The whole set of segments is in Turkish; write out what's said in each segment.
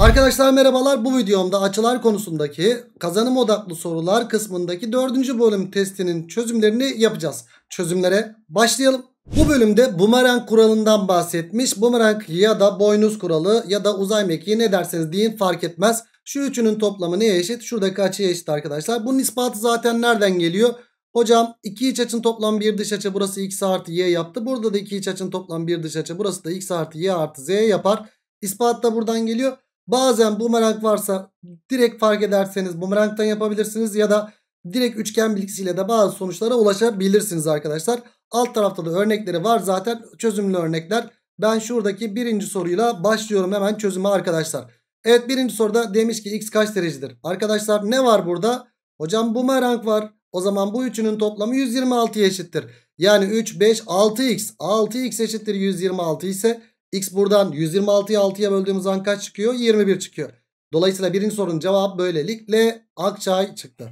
Arkadaşlar merhabalar bu videomda açılar konusundaki kazanım odaklı sorular kısmındaki 4. bölüm testinin çözümlerini yapacağız. Çözümlere başlayalım. Bu bölümde bumerang kuralından bahsetmiş. Bumerang ya da boynuz kuralı ya da uzay mekiği ne derseniz deyin fark etmez. Şu üçünün toplamı neye eşit? Şuradaki açıya eşit arkadaşlar. Bunun ispatı zaten nereden geliyor? Hocam iki iç açın toplam bir dış açı burası x artı y yaptı. Burada da iki iç açın toplam bir dış açı burası da x artı y artı z yapar. İspat da buradan geliyor. Bazen bumerang varsa direkt fark ederseniz bumerangtan yapabilirsiniz ya da direkt üçgen bilgisiyle de bazı sonuçlara ulaşabilirsiniz arkadaşlar. Alt tarafta da örnekleri var zaten çözümlü örnekler. Ben şuradaki birinci soruyla başlıyorum hemen çözümü arkadaşlar. Evet birinci soruda demiş ki x kaç derecedir? Arkadaşlar ne var burada? Hocam bumerang var. O zaman bu üçünün toplamı 126'ya eşittir. Yani 3, 5, 6x. 6x eşittir 126 ise X buradan 126'yı 6'ya böldüğümüz zaman kaç çıkıyor? 21 çıkıyor. Dolayısıyla birinci sorunun cevabı böylelikle Akçay çıktı.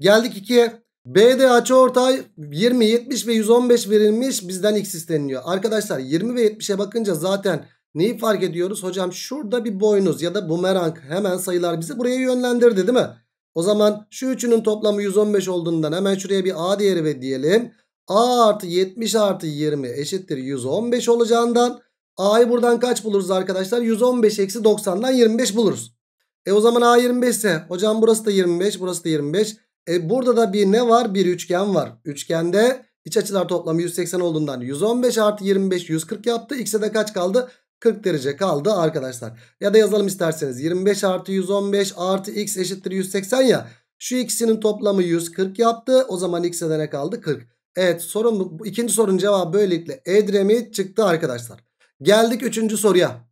Geldik 2'ye. B'de açıortay 20, 70 ve 115 verilmiş bizden x isteniliyor. Arkadaşlar 20 ve 70'e bakınca zaten neyi fark ediyoruz? Hocam şurada bir boynuz ya da bumerang hemen sayılar bizi buraya yönlendirdi değil mi? O zaman şu üçünün toplamı 115 olduğundan hemen şuraya bir a değeri ve diyelim. a artı 70 artı 20 eşittir 115 olacağından A'yı buradan kaç buluruz arkadaşlar? 115 eksi 90'dan 25 buluruz. E o zaman A 25 ise hocam burası da 25 burası da 25. E burada da bir ne var? Bir üçgen var. Üçgende iç açılar toplamı 180 olduğundan 115 artı 25 140 yaptı. X'e de kaç kaldı? 40 derece kaldı arkadaşlar. Ya da yazalım isterseniz 25 artı 115 artı x eşittir 180 ya. Şu ikisinin toplamı 140 yaptı. O zaman x'e de ne kaldı? 40. Evet sorun bu. ikinci sorunun cevabı böylelikle Edremit çıktı arkadaşlar. Geldik üçüncü soruya.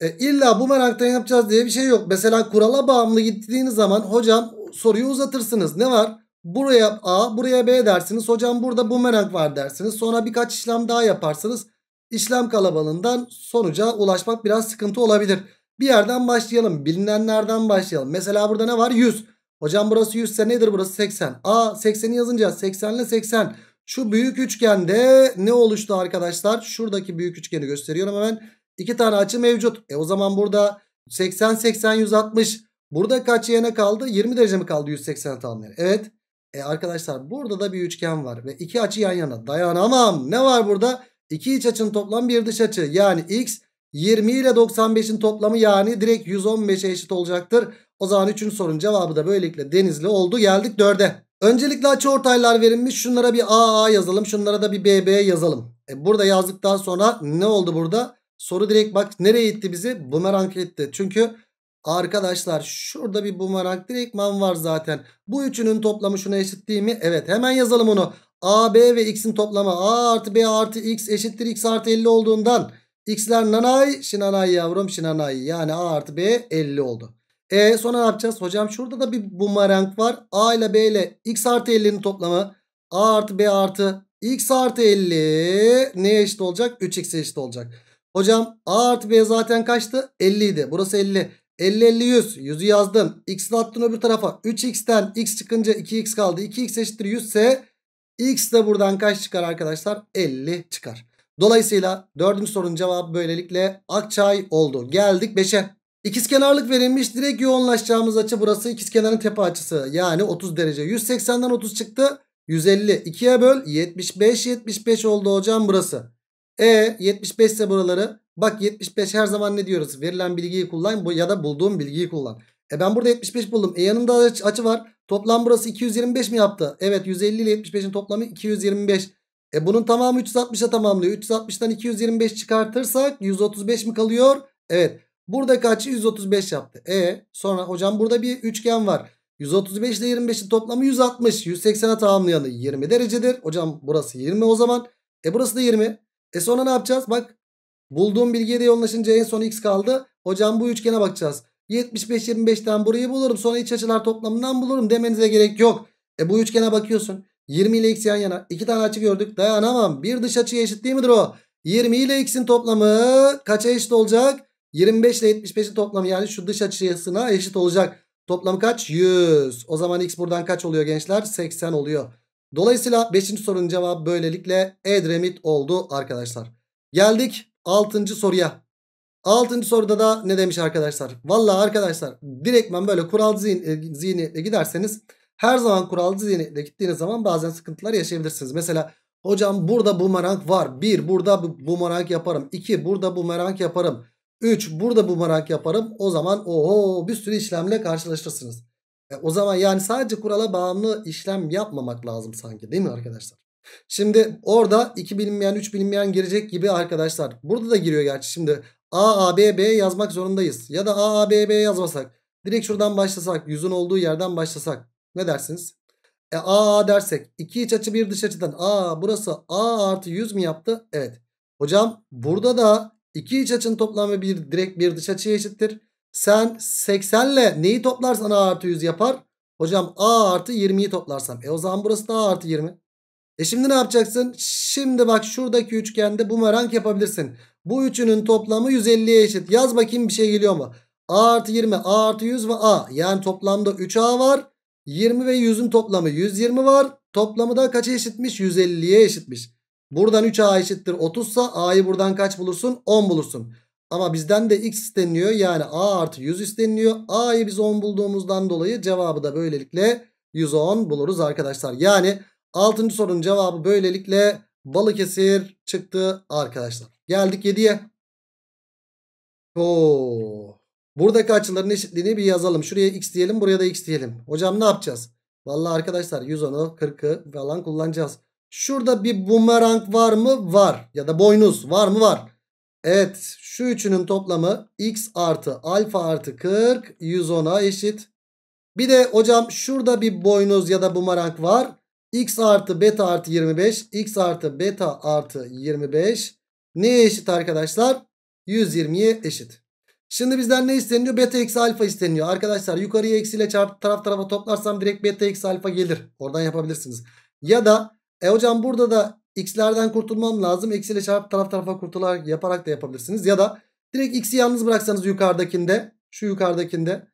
E, illa bumerangtan yapacağız diye bir şey yok. Mesela kurala bağımlı gittiğiniz zaman hocam soruyu uzatırsınız. Ne var? Buraya A, buraya B dersiniz. Hocam burada bumerang var dersiniz. Sonra birkaç işlem daha yaparsınız. İşlem kalabalığından sonuca ulaşmak biraz sıkıntı olabilir. Bir yerden başlayalım. Bilinenlerden başlayalım. Mesela burada ne var? 100. Hocam burası 100 ise nedir? Burası 80. A 80'i yazınca 80 ile 80. Şu büyük üçgende ne oluştu arkadaşlar? Şuradaki büyük üçgeni gösteriyorum hemen. İki tane açı mevcut. E o zaman burada 80, 80, 160. Burada kaç yana kaldı? 20 derece mi kaldı 180 tamamlayan? Evet. E arkadaşlar burada da bir üçgen var. Ve iki açı yan yana. Dayanamam. Ne var burada? İki iç açının toplamı bir dış açı. Yani x 20 ile 95'in toplamı yani direkt 115'e eşit olacaktır. O zaman 3. sorunun cevabı da böylelikle denizli oldu. Geldik 4'e. Öncelikle açı ortaylar verilmiş. Şunlara bir AA yazalım. Şunlara da bir BB yazalım. E burada yazdıktan sonra ne oldu burada? Soru direkt bak nereye itti bizi? Bumerang itti. Çünkü arkadaşlar şurada bir bumerang direktman var zaten. Bu üçünün toplamı şuna eşit değil mi? Evet hemen yazalım onu. A, B ve X'in toplamı A artı B artı X eşittir X artı 50 olduğundan X'ler nanay şinanay yavrum şinanay. Yani A artı B 50 oldu. E sonra ne yapacağız? Hocam şurada da bir bumerang var. A ile B ile x artı 50'nin toplamı. A artı B artı x artı 50 neye eşit olacak? 3x'e eşit olacak. Hocam A artı B zaten kaçtı? 50 idi. Burası 50. 50 50 100. 100'ü yazdım. X'i attın öbür tarafa. 3x'ten x çıkınca 2x kaldı. 2x eşittir 100 ise x de buradan kaç çıkar arkadaşlar? 50 çıkar. Dolayısıyla dördüncü sorunun cevabı böylelikle Akçay oldu. Geldik 5'e. İkizkenarlık verilmiş. Direkt yoğunlaşacağımız açı burası ikizkenarın tepe açısı. Yani 30 derece. 180'den 30 çıktı. 150. 2'ye böl. 75. 75 oldu hocam burası. E 75 ise buraları. Bak 75 her zaman ne diyoruz? Verilen bilgiyi kullan bu ya da bulduğum bilgiyi kullan. E ben burada 75 buldum. E yanında açı var. Toplam burası 225 mi yaptı? Evet 150 ile 75'in toplamı 225. E bunun tamamı 360'a tamamlıyor. 360'tan 225 çıkartırsak 135 mi kalıyor? Evet. Burada açı 135 yaptı. E sonra hocam burada bir üçgen var. 135 ile 25'in toplamı 160. 180'e tamamlayanı 20 derecedir. Hocam burası 20 o zaman. E burası da 20. E sonra ne yapacağız? Bak bulduğum bilgiye de yoğunlaşınca en son x kaldı. Hocam bu üçgene bakacağız. 75-25'ten burayı bulurum. Sonra iç açılar toplamından bulurum demenize gerek yok. E bu üçgene bakıyorsun. 20 ile x yan yana. iki tane açı gördük. Dayanamam. Bir dış açıya eşit değil midir o? 20 ile x'in toplamı kaça eşit olacak? 25 ile 75'in toplamı yani şu dış açısına eşit olacak. Toplamı kaç? 100. O zaman x buradan kaç oluyor gençler? 80 oluyor. Dolayısıyla 5. sorunun cevabı böylelikle Edremit oldu arkadaşlar. Geldik 6. soruya. 6. soruda da ne demiş arkadaşlar? Valla arkadaşlar direktmen böyle kural zihin, e, zihniyetle giderseniz her zaman kural zihniyetle gittiğiniz zaman bazen sıkıntılar yaşayabilirsiniz. Mesela hocam burada bumerang var. 1. Burada bumerang yaparım. 2. Burada bumerang yaparım. 3 burada bumerang yaparım. O zaman oho bir sürü işlemle karşılaşırsınız. E, o zaman yani sadece kurala bağımlı işlem yapmamak lazım sanki değil mi arkadaşlar? Şimdi orada 2 bilinmeyen 3 bilinmeyen girecek gibi arkadaşlar. Burada da giriyor gerçi şimdi. A, A, B, B yazmak zorundayız. Ya da A, A, B, B yazmasak. Direkt şuradan başlasak. Yüzün olduğu yerden başlasak. Ne dersiniz? E, A, A dersek. iki iç açı bir dış açıdan. A burası A artı 100 mi yaptı? Evet. Hocam burada da 2 iç açının toplamı bir direkt bir dış açıya eşittir. Sen 80 ile neyi toplarsan A artı 100 yapar. Hocam A artı 20'yi toplarsam. E o zaman burası da A artı 20. E şimdi ne yapacaksın? Şimdi bak şuradaki üçgende bumerang yapabilirsin. Bu üçünün toplamı 150'ye eşit. Yaz bakayım bir şey geliyor mu? A artı 20, A artı 100 ve A. Yani toplamda 3A var. 20 ve 100'ün toplamı 120 var. Toplamı da kaça eşitmiş? 150'ye eşitmiş. Buradan 3a eşittir 30 sa a'yı buradan kaç bulursun? 10 bulursun. Ama bizden de x isteniliyor. Yani a artı 100 isteniliyor. a'yı biz 10 bulduğumuzdan dolayı cevabı da böylelikle 110 buluruz arkadaşlar. Yani 6. sorunun cevabı böylelikle Balıkesir çıktı arkadaşlar. Geldik 7'ye. Oo. Buradaki açıların eşitliğini bir yazalım. Şuraya x diyelim buraya da x diyelim. Hocam ne yapacağız? Valla arkadaşlar 110'u 40'ı falan kullanacağız. Şurada bir bumerang var mı? Var. Ya da boynuz var mı? Var. Evet şu üçünün toplamı x artı alfa artı 40 110'a eşit. Bir de hocam şurada bir boynuz ya da bumerang var. x artı beta artı 25 x artı beta artı 25 neye eşit arkadaşlar? 120'ye eşit. Şimdi bizden ne isteniyor? Beta eksi alfa isteniyor. Arkadaşlar yukarıya eksiyle çarp taraf tarafa toplarsam direkt beta eksi alfa gelir. Oradan yapabilirsiniz. Ya da e hocam burada da x'lerden kurtulmam lazım. X ile çarp taraf tarafa kurtularak yaparak da yapabilirsiniz. Ya da direkt x'i yalnız bıraksanız yukarıdakinde. Şu yukarıdakinde.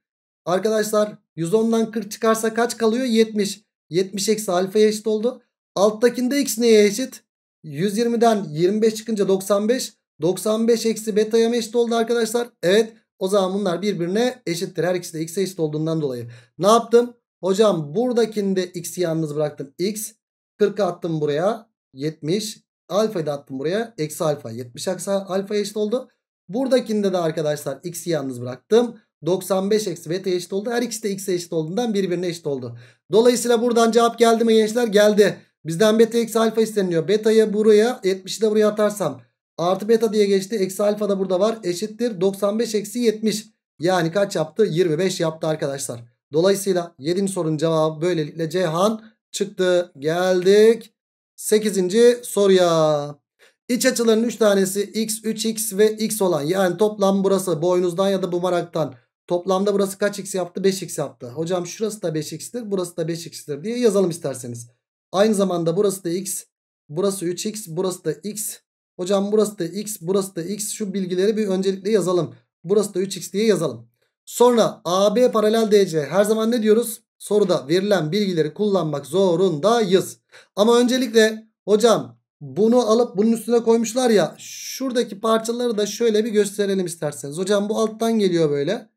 Arkadaşlar 110'dan 40 çıkarsa kaç kalıyor? 70. 70 eksi alfaya eşit oldu. Alttakinde x neye eşit? 120'den 25 çıkınca 95. 95 eksi beta'ya mı eşit oldu arkadaşlar? Evet. O zaman bunlar birbirine eşittir. Her ikisi de x'e eşit olduğundan dolayı. Ne yaptım? Hocam buradakinde x'i yalnız bıraktım. X 40 attım buraya 70. Alfa'yı da attım buraya. Eksi alfa 70 aksa alfa eşit oldu. Buradakinde de arkadaşlar x'i yalnız bıraktım. 95 eksi beta eşit oldu. Her ikisi de x'e eşit olduğundan birbirine eşit oldu. Dolayısıyla buradan cevap geldi mi gençler? Geldi. Bizden beta eksi alfa isteniyor. Beta'yı buraya 70'i de buraya atarsam artı beta diye geçti. Eksi alfa da burada var. Eşittir 95 eksi 70. Yani kaç yaptı? 25 yaptı arkadaşlar. Dolayısıyla 7. sorunun cevabı böylelikle Ceyhan çıktı. Geldik 8. soruya. İç açıların 3 tanesi x, 3x ve x olan yani toplam burası boynuzdan ya da bumaraktan. Toplamda burası kaç x yaptı? 5x yaptı. Hocam şurası da 5x'tir, burası da 5x'tir diye yazalım isterseniz. Aynı zamanda burası da x, burası 3x, burası da x. Hocam burası da x, burası da x. Şu bilgileri bir öncelikle yazalım. Burası da 3x diye yazalım. Sonra AB paralel DC. Her zaman ne diyoruz? soruda verilen bilgileri kullanmak zorundayız. Ama öncelikle hocam bunu alıp bunun üstüne koymuşlar ya şuradaki parçaları da şöyle bir gösterelim isterseniz. Hocam bu alttan geliyor böyle.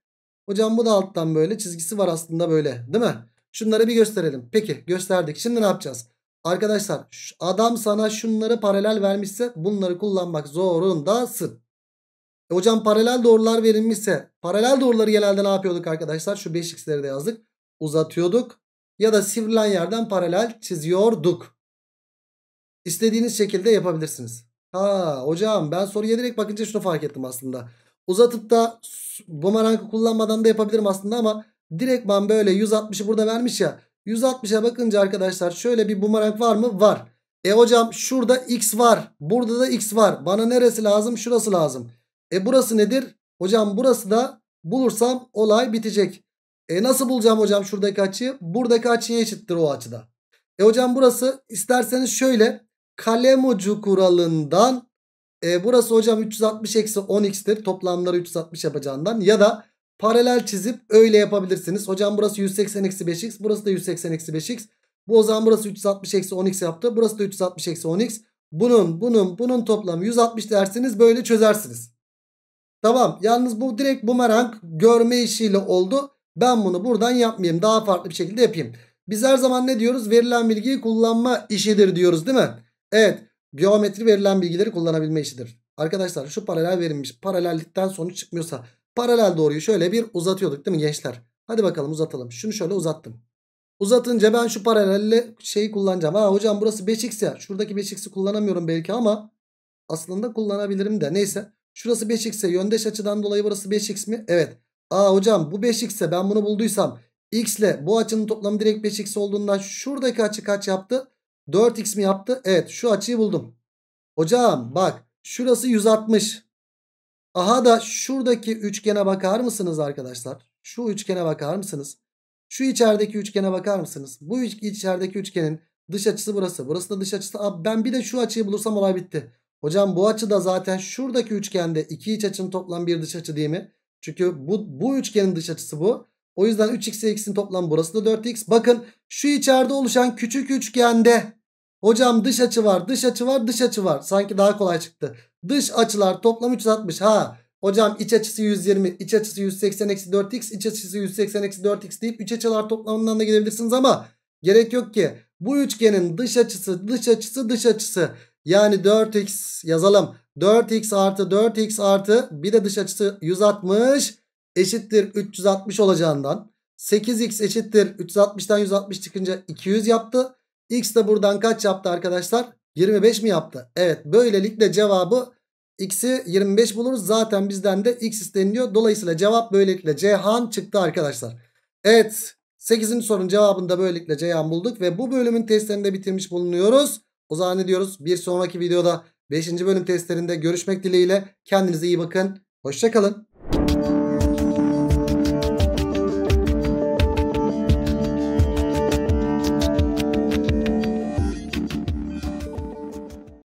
Hocam bu da alttan böyle çizgisi var aslında böyle değil mi? Şunları bir gösterelim. Peki gösterdik. Şimdi ne yapacağız? Arkadaşlar adam sana şunları paralel vermişse bunları kullanmak zorundasın. E hocam paralel doğrular verilmişse paralel doğruları genelde ne yapıyorduk arkadaşlar? Şu 5x'leri de yazdık uzatıyorduk ya da sivrilen yerden paralel çiziyorduk. İstediğiniz şekilde yapabilirsiniz. Ha hocam ben soruya direkt bakınca şunu fark ettim aslında. Uzatıp da bumerangı kullanmadan da yapabilirim aslında ama direktman böyle 160'ı burada vermiş ya. 160'a bakınca arkadaşlar şöyle bir bumerang var mı? Var. E hocam şurada x var. Burada da x var. Bana neresi lazım? Şurası lazım. E burası nedir? Hocam burası da bulursam olay bitecek. E nasıl bulacağım hocam şuradaki açıyı? Buradaki açıya eşittir o açıda. E hocam burası isterseniz şöyle kalem ucu kuralından e, burası hocam 360 eksi 10x'tir. Toplamları 360 yapacağından ya da paralel çizip öyle yapabilirsiniz. Hocam burası 180 eksi 5x burası da 180 eksi 5x. Bu o zaman burası 360 eksi 10x yaptı. Burası da 360 eksi 10x. Bunun bunun bunun toplamı 160 dersiniz böyle çözersiniz. Tamam yalnız bu direkt bumerang görme işiyle oldu. Ben bunu buradan yapmayayım. Daha farklı bir şekilde yapayım. Biz her zaman ne diyoruz? Verilen bilgiyi kullanma işidir diyoruz değil mi? Evet. Geometri verilen bilgileri kullanabilme işidir. Arkadaşlar şu paralel verilmiş. Paralellikten sonuç çıkmıyorsa paralel doğruyu şöyle bir uzatıyorduk değil mi gençler? Hadi bakalım uzatalım. Şunu şöyle uzattım. Uzatınca ben şu paralelle şeyi kullanacağım. Ha hocam burası 5x ya. Şuradaki 5x'i kullanamıyorum belki ama aslında kullanabilirim de. Neyse. Şurası 5x'e yöndeş açıdan dolayı burası 5x mi? Evet. Aa hocam bu 5x ise ben bunu bulduysam x ile bu açının toplamı direkt 5x olduğundan şuradaki açı kaç yaptı? 4x mi yaptı? Evet şu açıyı buldum. Hocam bak şurası 160. Aha da şuradaki üçgene bakar mısınız arkadaşlar? Şu üçgene bakar mısınız? Şu içerideki üçgene bakar mısınız? Bu içerideki üçgenin dış açısı burası. Burası da dış açısı. ben bir de şu açıyı bulursam olay bitti. Hocam bu açı da zaten şuradaki üçgende iki iç açının toplam bir dış açı değil mi? Çünkü bu, bu üçgenin dış açısı bu. O yüzden 3x ile x'in toplamı burası da 4x. Bakın şu içeride oluşan küçük üçgende hocam dış açı var, dış açı var, dış açı var. Sanki daha kolay çıktı. Dış açılar toplam 360. Ha hocam iç açısı 120, iç açısı 180 eksi 4x, iç açısı 180 eksi 4x deyip 3 açılar toplamından da gelebilirsiniz ama gerek yok ki. Bu üçgenin dış açısı dış açısı dış açısı. Yani 4x yazalım. 4x artı 4x artı bir de dış açısı 160 eşittir 360 olacağından 8x eşittir 360'tan 160 çıkınca 200 yaptı. X de buradan kaç yaptı arkadaşlar? 25 mi yaptı? Evet böylelikle cevabı x'i 25 buluruz. Zaten bizden de x isteniliyor. Dolayısıyla cevap böylelikle C han çıktı arkadaşlar. Evet 8. sorunun cevabını da böylelikle Ceyhan bulduk ve bu bölümün testlerini de bitirmiş bulunuyoruz. O zaman ne diyoruz? Bir sonraki videoda 5. bölüm testlerinde görüşmek dileğiyle. Kendinize iyi bakın. Hoşçakalın.